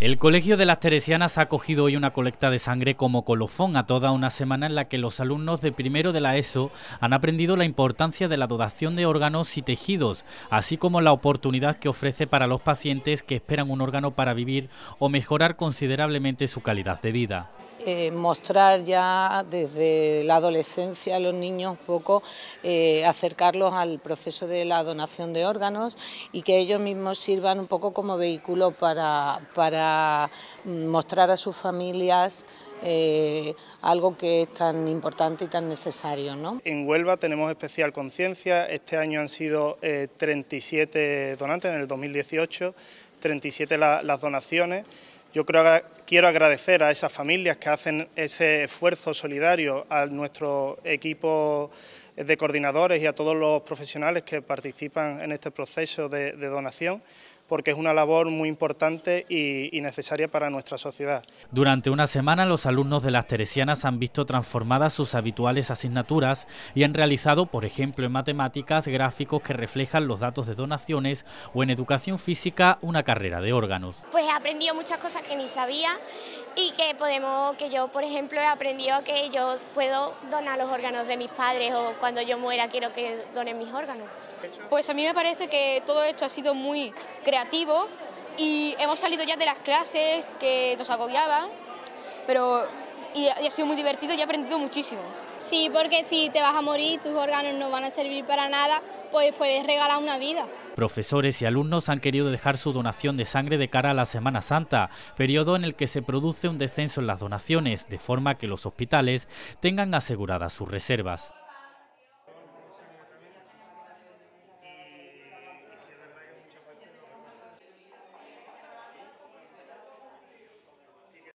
El Colegio de las Teresianas ha acogido hoy una colecta de sangre como colofón a toda una semana en la que los alumnos de primero de la ESO han aprendido la importancia de la dotación de órganos y tejidos, así como la oportunidad que ofrece para los pacientes que esperan un órgano para vivir o mejorar considerablemente su calidad de vida. Eh, mostrar ya desde la adolescencia a los niños un poco, eh, acercarlos al proceso de la donación de órganos y que ellos mismos sirvan un poco como vehículo para, mm, mostrar a sus familias eh, algo que es tan importante y tan necesario. ¿no? En Huelva tenemos especial conciencia, este año han sido 37 donantes, en el 2018 37 las donaciones yo quiero agradecer a esas familias que hacen ese esfuerzo solidario, a nuestro equipo de coordinadores y a todos los profesionales que participan en este proceso de donación, porque es una labor muy importante y, necesaria para nuestra sociedad. Durante una semana los alumnos de las Teresianas han visto transformadas sus habituales asignaturas y han realizado, por ejemplo, en matemáticas, gráficos que reflejan los datos de donaciones o en educación física una carrera de órganos. Pues he aprendido muchas cosas que ni sabía y que podemos, que yo por ejemplo he aprendido que yo puedo donar los órganos de mis padres o cuando yo muera quiero que donen mis órganos. Pues a mí me parece que todo esto ha sido muy creativo y hemos salido ya de las clases que nos agobiaban, pero y ha sido muy divertido y he aprendido muchísimo. Sí, porque si te vas a morir, tus órganos no van a servir para nada, pues puedes regalar una vida. Profesores y alumnos han querido dejar su donación de sangre de cara a la Semana Santa, periodo en el que se produce un descenso en las donaciones, de forma que los hospitales tengan aseguradas sus reservas.